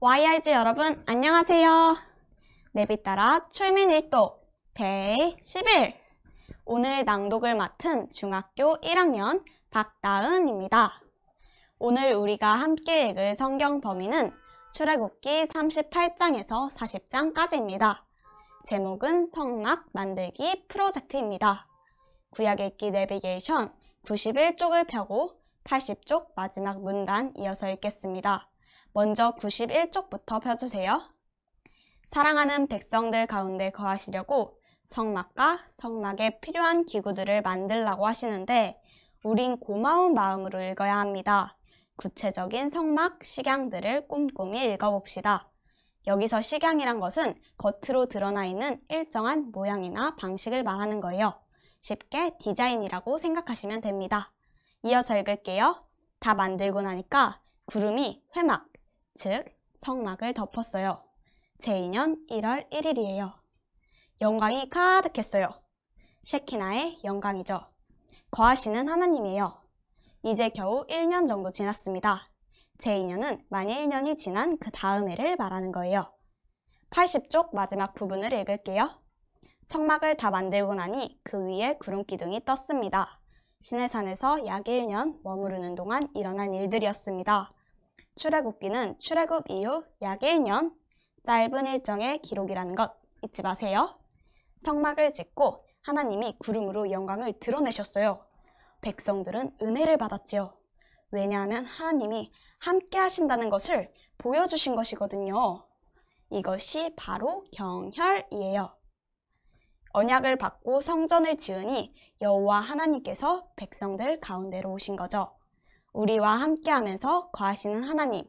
YRG 여러분 안녕하세요. 내비 따라 출민 1도 대 11. 오늘 낭독을 맡은 중학교 1학년 박다은입니다. 오늘 우리가 함께 읽을 성경 범위는 출애굽기 38장에서 40장까지입니다. 제목은 성막 만들기 프로젝트입니다. 구약 읽기 내비게이션 91쪽을 펴고 80쪽 마지막 문단 이어서 읽겠습니다. 먼저 91쪽부터 펴주세요. 사랑하는 백성들 가운데 거하시려고 성막과 성막에 필요한 기구들을 만들라고 하시는데 우린 고마운 마음으로 읽어야 합니다. 구체적인 성막, 식양들을 꼼꼼히 읽어봅시다. 여기서 식양이란 것은 겉으로 드러나 있는 일정한 모양이나 방식을 말하는 거예요. 쉽게 디자인이라고 생각하시면 됩니다. 이어서 읽을게요. 다 만들고 나니까 구름이 회막, 즉 성막을 덮었어요. 제2년 1월 1일이에요. 영광이 가득했어요. 쉐키나의 영광이죠. 거하시는 하나님이에요. 이제 겨우 1년 정도 지났습니다. 제2년은 만일 1년이 지난 그 다음 해를 말하는 거예요. 80쪽 마지막 부분을 읽을게요. 성막을 다 만들고 나니 그 위에 구름 기둥이 떴습니다. 시내산에서 약 1년 머무르는 동안 일어난 일들이었습니다. 출애굽기는 출애굽 이후 약 1년 짧은 일정의 기록이라는 것 잊지 마세요. 성막을 짓고 하나님이 구름으로 영광을 드러내셨어요. 백성들은 은혜를 받았지요. 왜냐하면 하나님이 함께 하신다는 것을 보여주신 것이거든요. 이것이 바로 경혈이에요. 언약을 받고 성전을 지으니 여호와 하나님께서 백성들 가운데로 오신 거죠. 우리와 함께하면서 거하시는 하나님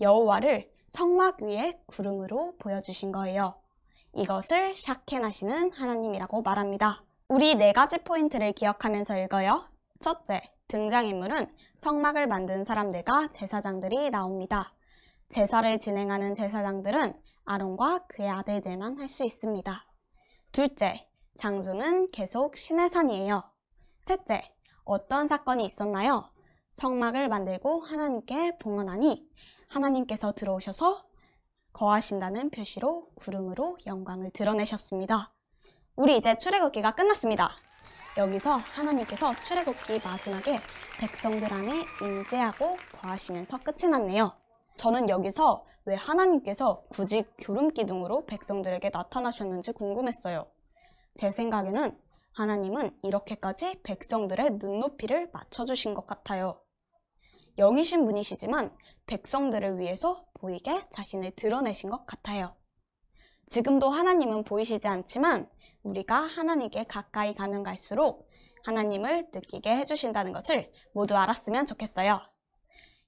여호와를 성막 위에 구름으로 보여주신 거예요. 이것을 샤켄하시는 하나님이라고 말합니다. 우리 네 가지 포인트를 기억하면서 읽어요. 첫째, 등장인물은 성막을 만든 사람들과 제사장들이 나옵니다. 제사를 진행하는 제사장들은 아론과 그의 아들들만 할 수 있습니다. 둘째, 장소는 계속 시내산이에요. 셋째, 어떤 사건이 있었나요? 성막을 만들고 하나님께 봉헌하니 하나님께서 들어오셔서 거하신다는 표시로 구름으로 영광을 드러내셨습니다. 우리 이제 출애굽기가 끝났습니다. 여기서 하나님께서 출애굽기 마지막에 백성들 안에 임재하고 거하시면서 끝이 났네요. 저는 여기서 왜 하나님께서 굳이 교름기둥으로 백성들에게 나타나셨는지 궁금했어요. 제 생각에는 하나님은 이렇게까지 백성들의 눈높이를 맞춰주신 것 같아요. 영이신 분이시지만 백성들을 위해서 보이게 자신을 드러내신 것 같아요. 지금도 하나님은 보이시지 않지만 우리가 하나님께 가까이 가면 갈수록 하나님을 느끼게 해주신다는 것을 모두 알았으면 좋겠어요.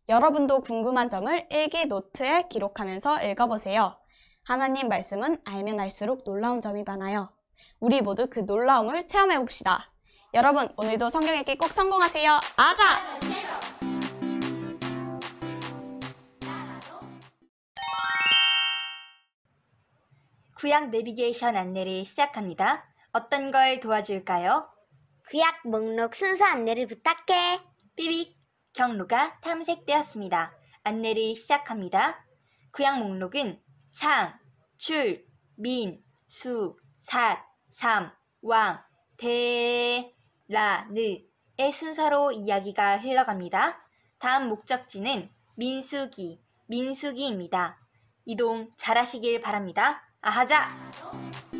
여러분도 궁금한 점을 일기 노트에 기록하면서 읽어보세요. 하나님 말씀은 알면 알수록 놀라운 점이 많아요. 우리 모두 그 놀라움을 체험해 봅시다. 여러분, 오늘도 성경 읽기 꼭 성공하세요. 아자! 구약 내비게이션 안내를 시작합니다. 어떤 걸 도와줄까요? 구약 목록 순서 안내를 부탁해. 삐빅 경로가 탐색되었습니다. 안내를 시작합니다. 구약 목록은 창, 출, 민, 수, 사, 삼, 왕, 대, 라, 느의 순서로 이야기가 흘러갑니다. 다음 목적지는 민수기, 민수기입니다. 이동 잘하시길 바랍니다. アハジ